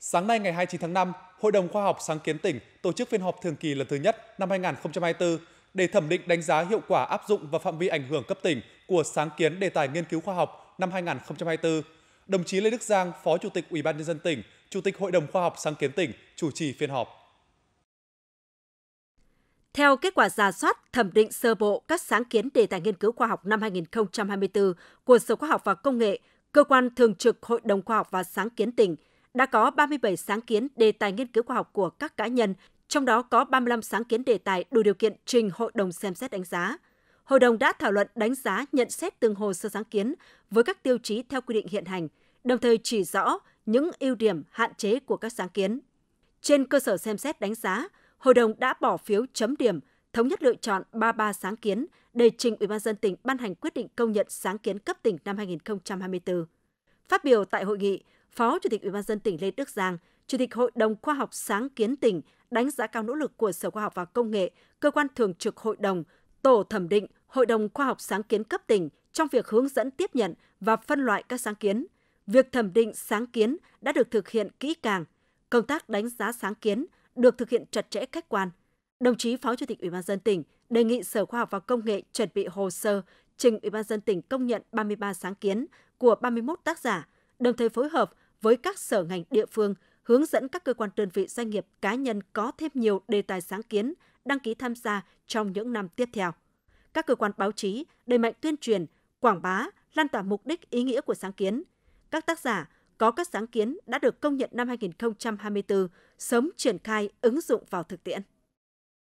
Sáng nay ngày 29 tháng 5, Hội đồng Khoa học Sáng kiến tỉnh tổ chức phiên họp thường kỳ lần thứ nhất năm 2024 để thẩm định đánh giá hiệu quả áp dụng và phạm vi ảnh hưởng cấp tỉnh của sáng kiến đề tài nghiên cứu khoa học năm 2024. Đồng chí Lê Đức Giang, Phó Chủ tịch Ủy ban nhân dân tỉnh, Chủ tịch Hội đồng Khoa học Sáng kiến tỉnh chủ trì phiên họp. Theo kết quả giả soát, thẩm định sơ bộ các sáng kiến đề tài nghiên cứu khoa học năm 2024 của Sở Khoa học và Công nghệ, Cơ quan Thường trực Hội đồng Khoa học và Sáng kiến tỉnh – đã có 37 sáng kiến đề tài nghiên cứu khoa học của các cá nhân, trong đó có 35 sáng kiến đề tài đủ điều kiện trình hội đồng xem xét đánh giá. Hội đồng đã thảo luận đánh giá nhận xét từng hồ sơ sáng kiến với các tiêu chí theo quy định hiện hành, đồng thời chỉ rõ những ưu điểm hạn chế của các sáng kiến. Trên cơ sở xem xét đánh giá, hội đồng đã bỏ phiếu chấm điểm, thống nhất lựa chọn 33 sáng kiến để trình Ủy ban dân tỉnh ban hành quyết định công nhận sáng kiến cấp tỉnh năm 2024. Phát biểu tại hội nghị, Phó Chủ tịch Ủy ban dân tỉnh Lê Đức Giang, Chủ tịch Hội đồng Khoa học Sáng kiến tỉnh đánh giá cao nỗ lực của Sở Khoa học và Công nghệ, cơ quan thường trực hội đồng, tổ thẩm định Hội đồng Khoa học Sáng kiến cấp tỉnh trong việc hướng dẫn tiếp nhận và phân loại các sáng kiến. Việc thẩm định sáng kiến đã được thực hiện kỹ càng, công tác đánh giá sáng kiến được thực hiện chặt chẽ khách quan. Đồng chí Phó Chủ tịch Ủy ban dân tỉnh đề nghị Sở Khoa học và Công nghệ chuẩn bị hồ sơ trình Ủy ban dân tỉnh công nhận 33 sáng kiến của 31 tác giả, đồng thời phối hợp với các sở ngành địa phương, hướng dẫn các cơ quan đơn vị doanh nghiệp cá nhân có thêm nhiều đề tài sáng kiến, đăng ký tham gia trong những năm tiếp theo. Các cơ quan báo chí đẩy mạnh tuyên truyền, quảng bá, lan tỏa mục đích ý nghĩa của sáng kiến. Các tác giả có các sáng kiến đã được công nhận năm 2024 sớm triển khai ứng dụng vào thực tiễn.